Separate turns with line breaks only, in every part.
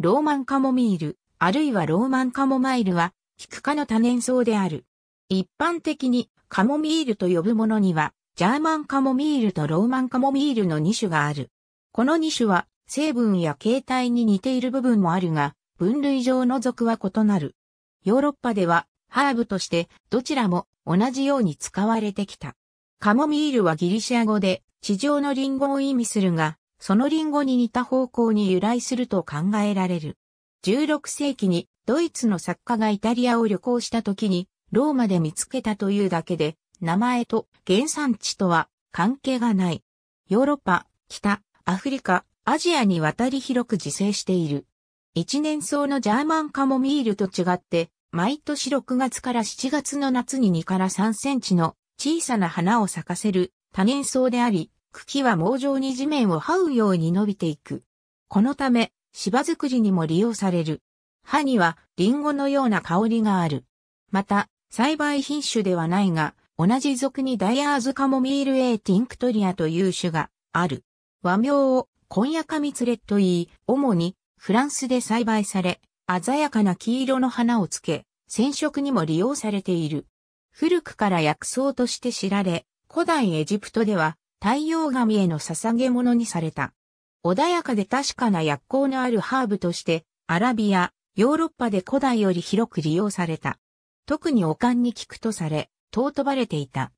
ローマンカモミール、あるいはローマンカモマイルは、キク科の多年草である。一般的にカモミールと呼ぶものには、ジャーマンカモミールとローマンカモミールの2種がある。この2種は、成分や形態に似ている部分もあるが、分類上の属は異なる。ヨーロッパでは、ハーブとしてどちらも同じように使われてきた。カモミールはギリシア語で地上のリンゴを意味するが、そのリンゴに似た方向に由来すると考えられる。16世紀にドイツの作家がイタリアを旅行した時にローマで見つけたというだけで名前と原産地とは関係がない。ヨーロッパ、北、アフリカ、アジアに渡り広く自生している。一年草のジャーマンカモミールと違って毎年6月から7月の夏に2から3センチの小さな花を咲かせる多年草であり、茎は網状に地面を這うように伸びていく。このため、芝作りにも利用される。葉にはリンゴのような香りがある。また、栽培品種ではないが、同じ属にダイアーズカモミール A ティンクトリアという種がある。和名を今夜かみつれと言い、主にフランスで栽培され、鮮やかな黄色の花をつけ、染色にも利用されている。古くから薬草として知られ、古代エジプトでは太陽神への捧げ物にされた。穏やかで確かな薬効のあるハーブとして、アラビア、ヨーロッパで古代より広く利用された。特におかんに効くとされ、尊ばれていた。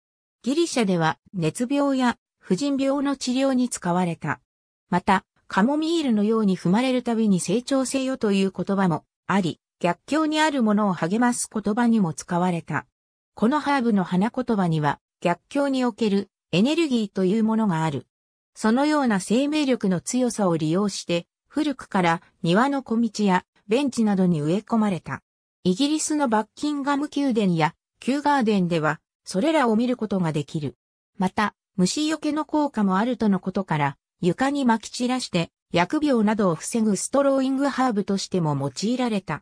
ギリシャでは熱病や婦人病の治療に使われた。また、カモミールのように踏まれるたびに成長せよという言葉もあり、逆境にあるものを励ます言葉にも使われた。このハーブの花言葉には、逆境におけるエネルギーというものがある。そのような生命力の強さを利用して、古くから庭の小道やベンチなどに植え込まれた。イギリスのバッキンガム宮殿や旧ガーデンでは、それらを見ることができる。また、虫除けの効果もあるとのことから、床に撒き散らして、薬病などを防ぐストローイングハーブとしても用いられた。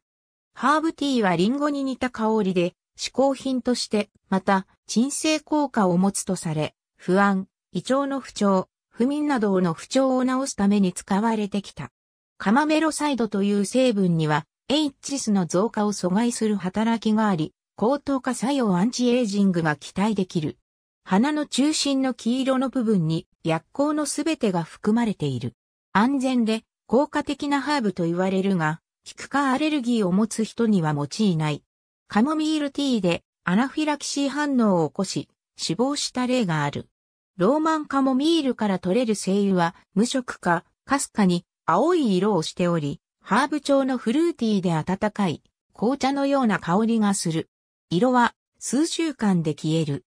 ハーブティーはリンゴに似た香りで、嗜好品として、また、鎮静効果を持つとされ、不安、胃腸の不調、不眠などの不調を治すために使われてきた。カマメロサイドという成分には、h スの増加を阻害する働きがあり、高等化作用アンチエイジングが期待できる。鼻の中心の黄色の部分に薬効のすべてが含まれている。安全で効果的なハーブと言われるが、効くかアレルギーを持つ人には用いない。カモミールティーでアナフィラキシー反応を起こし、死亡した例がある。ローマンカモミールから取れる精油は無色か、かすかに青い色をしており、ハーブ調のフルーティーで温かい紅茶のような香りがする。色は数週間で消える。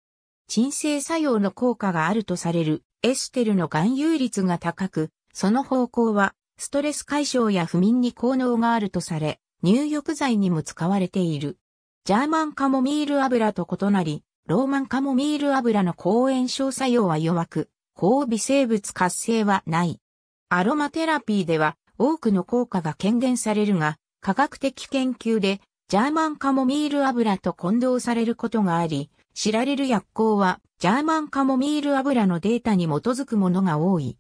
鎮静作用の効果があるとされるエステルの含有率が高く、その方向はストレス解消や不眠に効能があるとされ、入浴剤にも使われている。ジャーマンカモミール油と異なり、ローマンカモミール油の抗炎症作用は弱く、抗微生物活性はない。アロマテラピーでは多くの効果が軽減されるが、科学的研究でジャーマンカモミール油と混同されることがあり、知られる薬効はジャーマンカモミール油のデータに基づくものが多い。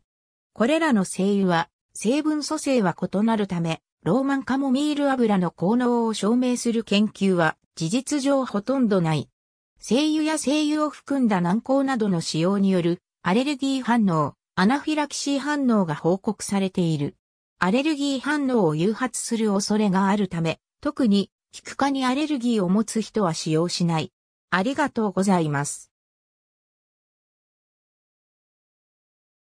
これらの精油は成分組成は異なるため、ローマンカモミール油の効能を証明する研究は事実上ほとんどない。精油や精油を含んだ軟膏などの使用によるアレルギー反応、アナフィラキシー反応が報告されている。アレルギー反応を誘発する恐れがあるため、特に、キク科にアレルギーを持つ人は使用しない。ありがとうございます。